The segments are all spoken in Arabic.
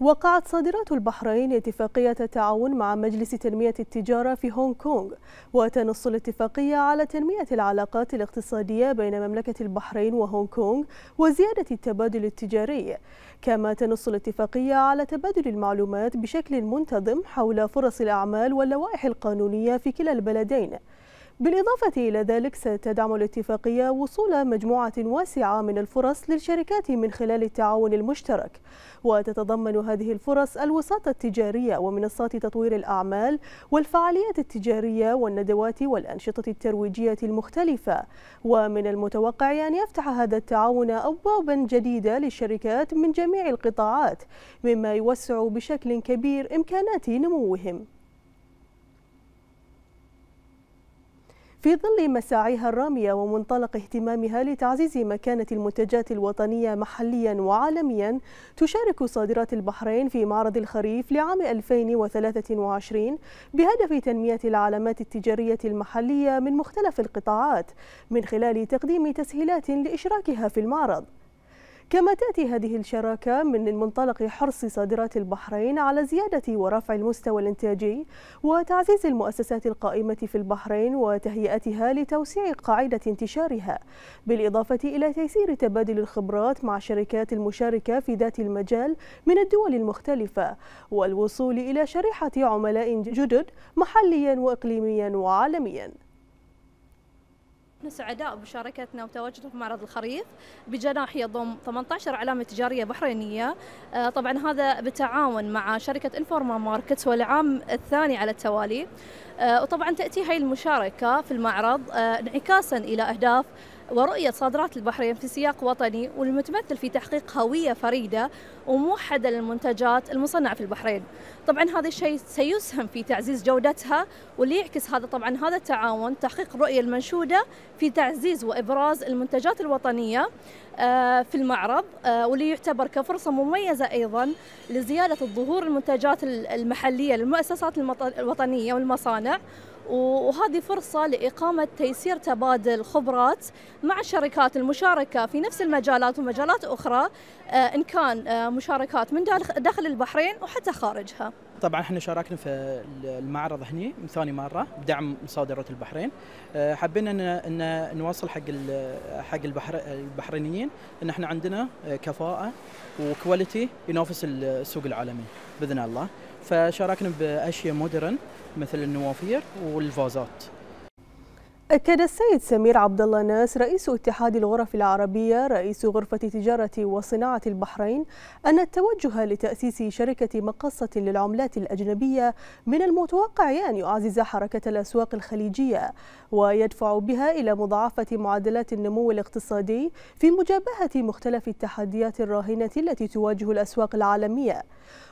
وقعت صادرات البحرين اتفاقية التعاون مع مجلس تنمية التجارة في هونغ كونغ وتنص الاتفاقية على تنمية العلاقات الاقتصادية بين مملكة البحرين وهونغ كونغ وزيادة التبادل التجاري كما تنص الاتفاقية على تبادل المعلومات بشكل منتظم حول فرص الأعمال واللوائح القانونية في كلا البلدين بالإضافة إلى ذلك ستدعم الاتفاقية وصول مجموعة واسعة من الفرص للشركات من خلال التعاون المشترك وتتضمن هذه الفرص الوساطة التجارية ومنصات تطوير الأعمال والفعاليات التجارية والندوات والأنشطة الترويجية المختلفة ومن المتوقع أن يفتح هذا التعاون أبوابا جديدة للشركات من جميع القطاعات مما يوسع بشكل كبير إمكانات نموهم في ظل مساعيها الرامية ومنطلق اهتمامها لتعزيز مكانة المنتجات الوطنية محليا وعالميا تشارك صادرات البحرين في معرض الخريف لعام 2023 بهدف تنمية العلامات التجارية المحلية من مختلف القطاعات من خلال تقديم تسهيلات لإشراكها في المعرض كما تأتي هذه الشراكة من منطلق حرص صادرات البحرين على زيادة ورفع المستوى الانتاجي وتعزيز المؤسسات القائمة في البحرين وتهيئتها لتوسيع قاعدة انتشارها بالإضافة إلى تيسير تبادل الخبرات مع الشركات المشاركة في ذات المجال من الدول المختلفة والوصول إلى شريحة عملاء جدد محليا وإقليميا وعالميا احنا سعداء بمشاركتنا وتواجدنا في معرض الخريف بجناح يضم 18 علامة تجارية بحرينية آه، طبعا هذا بالتعاون مع شركة انفورما ماركت والعام الثاني على التوالي آه، وطبعا تأتي هاي المشاركة في المعرض آه، انعكاسا إلى أهداف ورؤية صادرات البحرين في سياق وطني والمتمثل في تحقيق هوية فريدة وموحدة للمنتجات المصنعة في البحرين طبعا هذا الشيء سيسهم في تعزيز جودتها واللي يعكس هذا طبعا هذا التعاون تحقيق الرؤية المنشودة في تعزيز وإبراز المنتجات الوطنية آه، في المعرض واللي يعتبر كفرصة مميزة أيضا لزيادة الظهور المنتجات المحلية للمؤسسات الوطنية والمصانع المصانع وهذه فرصة لإقامة تيسير تبادل خبرات مع الشركات المشاركة في نفس المجالات ومجالات أخرى آه، إن كان آه، مشاركات من داخل البحرين وحتى خارجها طبعا احنا شاركنا في المعرض هني ثاني مره بدعم مصادره البحرين آه، حبينا ان ان نوصل حق حق البحر البحرينيين ان احنا عندنا كفاءه وكواليتي ينافس السوق العالمي باذن الله فشاركنا باشياء مودرن مثل النوافير والفازات أكد السيد سمير عبد الله ناس رئيس اتحاد الغرف العربية رئيس غرفة تجارة وصناعة البحرين أن التوجه لتأسيس شركة مقصة للعملات الأجنبية من المتوقع أن يعزز حركة الأسواق الخليجية ويدفع بها إلى مضاعفة معدلات النمو الاقتصادي في مجابهة مختلف التحديات الراهنة التي تواجه الأسواق العالمية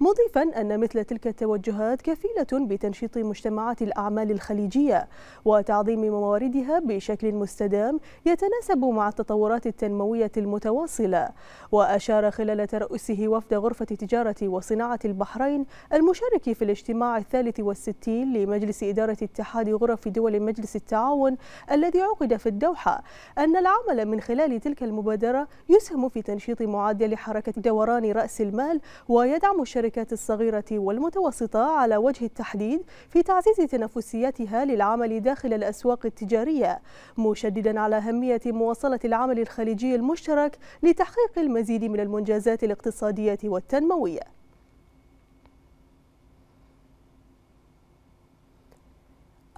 مضيفا أن مثل تلك التوجهات كفيلة بتنشيط مجتمعات الأعمال الخليجية وتعظيم مواردها مواردها بشكل مستدام يتناسب مع التطورات التنموية المتواصلة وأشار خلال ترأسه وفد غرفة تجارة وصناعة البحرين المشارك في الاجتماع الثالث والستين لمجلس إدارة اتحاد غرف دول مجلس التعاون الذي عقد في الدوحة أن العمل من خلال تلك المبادرة يسهم في تنشيط معدل حركة دوران رأس المال ويدعم الشركات الصغيرة والمتوسطة على وجه التحديد في تعزيز تنافسيتها للعمل داخل الأسواق التجارية التجارية مشددا على أهمية مواصلة العمل الخليجي المشترك لتحقيق المزيد من المنجزات الاقتصادية والتنموية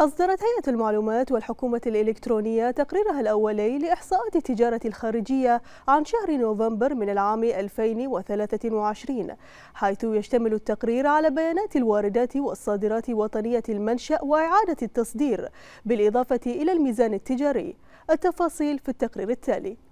أصدرت هيئة المعلومات والحكومة الإلكترونية تقريرها الأولي لإحصاءات التجارة الخارجية عن شهر نوفمبر من العام 2023 حيث يشتمل التقرير على بيانات الواردات والصادرات وطنية المنشأ وإعادة التصدير بالإضافة إلى الميزان التجاري التفاصيل في التقرير التالي